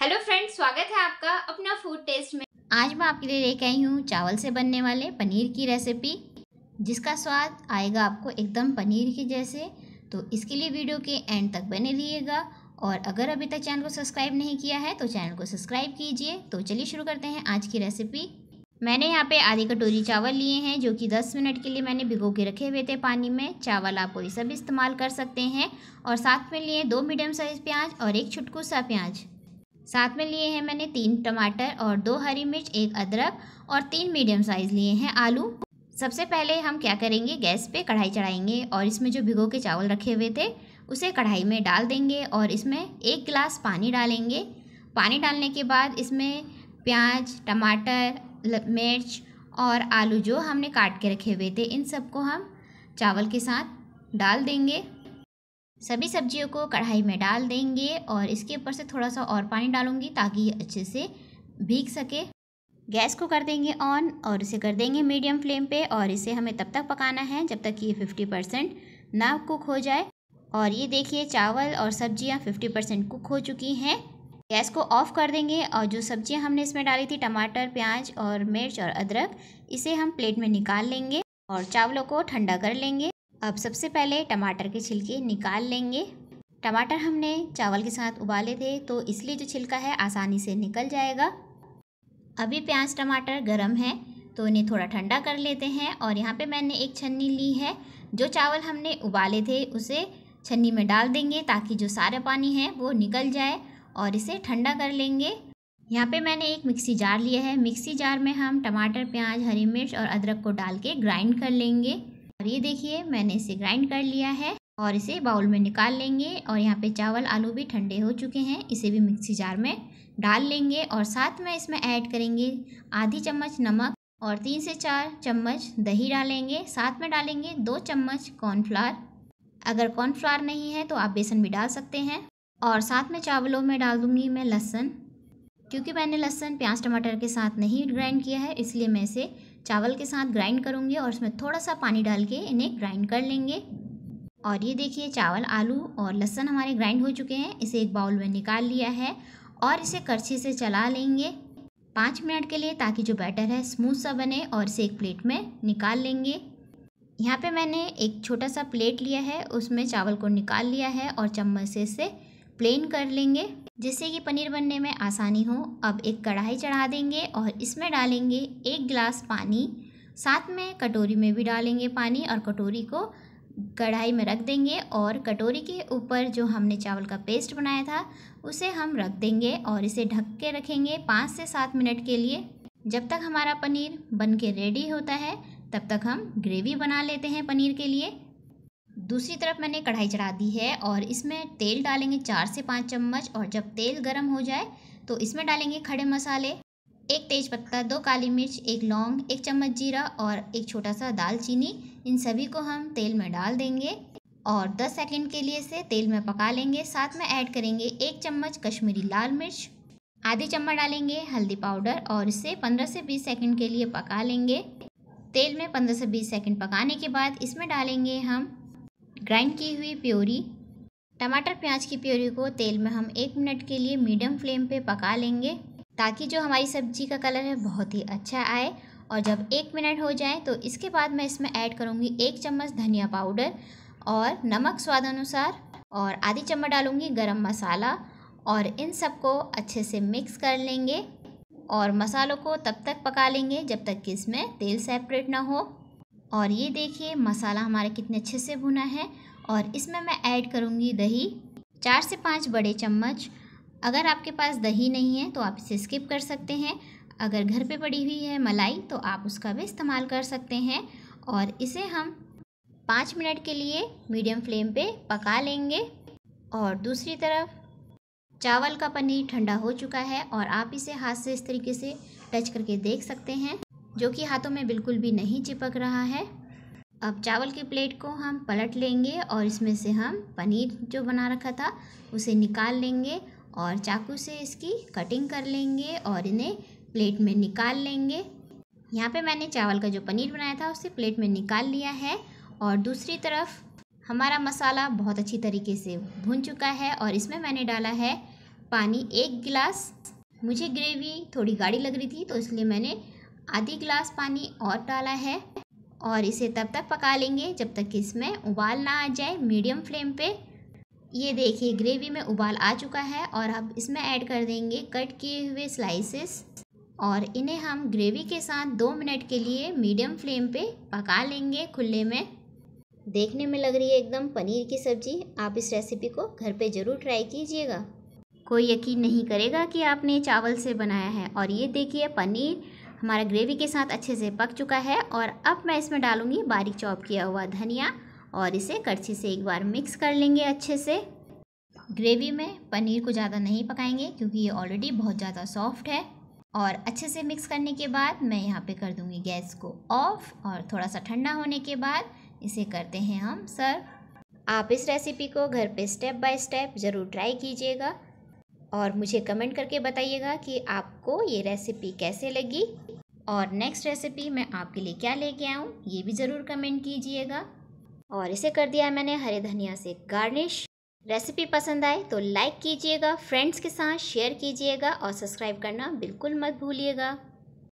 hello friends स्वागत है आपका अपना फूड टेस्ट में आज मैं आपके लिए लेके आई हूँ चावल से बनने वाले पनीर की रेसिपी जिसका स्वाद आएगा आपको एकदम पनीर के जैसे तो इसके लिए वीडियो के एंड तक बने रहिएगा और अगर अभी तक चैनल को सब्सक्राइब नहीं किया है तो चैनल को सब्सक्राइब कीजिए तो चलिए शुरू करते हैं आज की रेसिपी मैंने यहाँ पे आधी कटोरी चावल लिए हैं जो कि 10 मिनट के लिए मैंने भिगो के रखे हुए थे पानी में चावल आप कोई सब इस्तेमाल कर सकते हैं और साथ में लिए दो मीडियम साइज़ प्याज और एक छुटकू सा प्याज साथ में लिए हैं मैंने तीन टमाटर और दो हरी मिर्च एक अदरक और तीन मीडियम साइज़ लिए हैं आलू सबसे पहले हम क्या करेंगे गैस पे कढ़ाई चढ़ाएंगे और इसमें जो भिगो के चावल रखे हुए थे उसे कढ़ाई में डाल देंगे और इसमें एक गिलास पानी डालेंगे पानी डालने के बाद इसमें प्याज टमाटर मिर्च और आलू जो हमने काट के रखे हुए थे इन सबको हम चावल के साथ डाल देंगे सभी सब्जियों को कढ़ाई में डाल देंगे और इसके ऊपर से थोड़ा सा और पानी डालूंगी ताकि ये अच्छे से भीग सके गैस को कर देंगे ऑन और इसे कर देंगे मीडियम फ्लेम पे और इसे हमें तब तक पकाना है जब तक कि ये फिफ्टी परसेंट ना कुक हो जाए और ये देखिए चावल और सब्जियां फिफ्टी परसेंट कुक हो चुकी हैं गैस को ऑफ कर देंगे और जो सब्जियां हमने इसमें डाली थी टमाटर प्याज और मिर्च और अदरक इसे हम प्लेट में निकाल लेंगे और चावलों को ठंडा कर लेंगे अब सबसे पहले टमाटर के छिलके निकाल लेंगे टमाटर हमने चावल के साथ उबाले थे तो इसलिए जो छिलका है आसानी से निकल जाएगा अभी प्याज टमाटर गरम है तो इन्हें थोड़ा ठंडा कर लेते हैं और यहाँ पे मैंने एक छन्नी ली है जो चावल हमने उबाले थे उसे छन्नी में डाल देंगे ताकि जो सारा पानी है वो निकल जाए और इसे ठंडा कर लेंगे यहाँ पे मैंने एक मिक्सी जार लिया है मिक्सी जार में हम टमाटर प्याज हरी मिर्च और अदरक को डाल के ग्राइंड कर लेंगे और ये देखिए मैंने इसे ग्राइंड कर लिया है और इसे बाउल में निकाल लेंगे और यहाँ पे चावल आलू भी ठंडे हो चुके हैं इसे भी मिक्सी जार में डाल लेंगे और साथ में इसमें ऐड करेंगे आधी चम्मच नमक और तीन से चार चम्मच दही डालेंगे साथ में डालेंगे दो चम्मच कॉर्नफ्लावर अगर कॉर्नफ्लावर नहीं है तो आप बेसन भी डाल सकते हैं और साथ में चावलों में डाल दूंगी मैं लहसुन क्योंकि मैंने लहसुन प्याज टमाटर के साथ नहीं ग्राइंड किया है इसलिए मैं इसे चावल के साथ ग्राइंड करूँगी और उसमें थोड़ा सा पानी डाल के इन्हें ग्राइंड कर लेंगे और ये देखिए चावल आलू और लहसन हमारे ग्राइंड हो चुके हैं इसे एक बाउल में निकाल लिया है और इसे करछी से चला लेंगे पाँच मिनट के लिए ताकि जो बैटर है स्मूथ सा बने और इसे एक प्लेट में निकाल लेंगे यहाँ पे मैंने एक छोटा सा प्लेट लिया है उसमें चावल को निकाल लिया है और चम्मच से इसे प्लेन कर लेंगे जिससे कि पनीर बनने में आसानी हो अब एक कढ़ाई चढ़ा देंगे और इसमें डालेंगे एक गिलास पानी साथ में कटोरी में भी डालेंगे पानी और कटोरी को कढ़ाई में रख देंगे और कटोरी के ऊपर जो हमने चावल का पेस्ट बनाया था उसे हम रख देंगे और इसे ढक के रखेंगे पाँच से सात मिनट के लिए जब तक हमारा पनीर बन के रेडी होता है तब तक हम ग्रेवी बना लेते हैं पनीर के लिए दूसरी तरफ मैंने कढ़ाई चढ़ा दी है और इसमें तेल डालेंगे चार से पाँच चम्मच और जब तेल गर्म हो जाए तो इसमें डालेंगे खड़े मसाले एक तेज पत्ता दो काली मिर्च एक लौंग एक चम्मच जीरा और एक छोटा सा दालचीनी इन सभी को हम तेल में डाल देंगे और 10 सेकंड के लिए से तेल में पका लेंगे साथ में ऐड करेंगे एक चम्मच कश्मीरी लाल मिर्च आधी चम्मच डालेंगे हल्दी पाउडर और इसे 15 से 20 सेकंड के लिए पका लेंगे तेल में 15 से 20 सेकंड पकाने के बाद इसमें डालेंगे हम ग्राइंड की हुई प्योरी टमाटर प्याज की प्योरी को तेल में हम एक मिनट के लिए मीडियम फ्लेम पे पका लेंगे ताकि जो हमारी सब्जी का कलर है बहुत ही अच्छा आए और जब एक मिनट हो जाए तो इसके बाद मैं इसमें ऐड करूँगी एक चम्मच धनिया पाउडर और नमक स्वाद अनुसार और आधी चम्मच डालूँगी गरम मसाला और इन सबको अच्छे से मिक्स कर लेंगे और मसालों को तब तक पका लेंगे जब तक कि इसमें तेल सेपरेट ना हो और ये देखिए मसाला हमारा कितने अच्छे से भुना है और इसमें मैं ऐड करूँगी दही चार से पाँच बड़े चम्मच अगर आपके पास दही नहीं है तो आप इसे स्किप कर सकते हैं अगर घर पे पड़ी हुई है मलाई तो आप उसका भी इस्तेमाल कर सकते हैं और इसे हम पाँच मिनट के लिए मीडियम फ्लेम पे पका लेंगे और दूसरी तरफ चावल का पनीर ठंडा हो चुका है और आप इसे हाथ से इस तरीके से टच करके देख सकते हैं जो कि हाथों में बिल्कुल भी नहीं चिपक रहा है अब चावल की प्लेट को हम पलट लेंगे और इसमें से हम पनीर जो बना रखा था उसे निकाल लेंगे और चाकू से इसकी कटिंग कर लेंगे और इन्हें प्लेट में निकाल लेंगे यहाँ पे मैंने चावल का जो पनीर बनाया था उसे प्लेट में निकाल लिया है और दूसरी तरफ हमारा मसाला बहुत अच्छी तरीके से भुन चुका है और इसमें मैंने डाला है पानी एक गिलास मुझे ग्रेवी थोड़ी गाढ़ी लग रही थी तो इसलिए मैंने आधी ग्लास पानी और डाला है और इसे तब तक पका लेंगे जब तक कि इसमें उबाल ना आ जाए मीडियम फ्लेम पे ये देखिए ग्रेवी में उबाल आ चुका है और अब इसमें ऐड कर देंगे कट किए हुए स्लाइसेस और इन्हें हम ग्रेवी के साथ दो मिनट के लिए मीडियम फ्लेम पे पका लेंगे खुले में देखने में लग रही है एकदम पनीर की सब्ज़ी आप इस रेसिपी को घर पे ज़रूर ट्राई कीजिएगा कोई यकीन नहीं करेगा कि आपने चावल से बनाया है और ये देखिए पनीर हमारा ग्रेवी के साथ अच्छे से पक चुका है और अब मैं इसमें डालूँगी बारीक चॉप किया हुआ धनिया और इसे कड़छे से एक बार मिक्स कर लेंगे अच्छे से ग्रेवी में पनीर को ज़्यादा नहीं पकाएंगे क्योंकि ये ऑलरेडी बहुत ज़्यादा सॉफ्ट है और अच्छे से मिक्स करने के बाद मैं यहाँ पे कर दूँगी गैस को ऑफ और थोड़ा सा ठंडा होने के बाद इसे करते हैं हम सर्व आप इस रेसिपी को घर पे स्टेप बाय स्टेप ज़रूर ट्राई कीजिएगा और मुझे कमेंट करके बताइएगा कि आपको ये रेसिपी कैसे लगी और नेक्स्ट रेसिपी मैं आपके लिए क्या लेके आऊँ ये भी ज़रूर कमेंट कीजिएगा और इसे कर दिया मैंने हरे धनिया से गार्निश रेसिपी पसंद आए तो लाइक कीजिएगा फ्रेंड्स के साथ शेयर कीजिएगा और सब्सक्राइब करना बिल्कुल मत भूलिएगा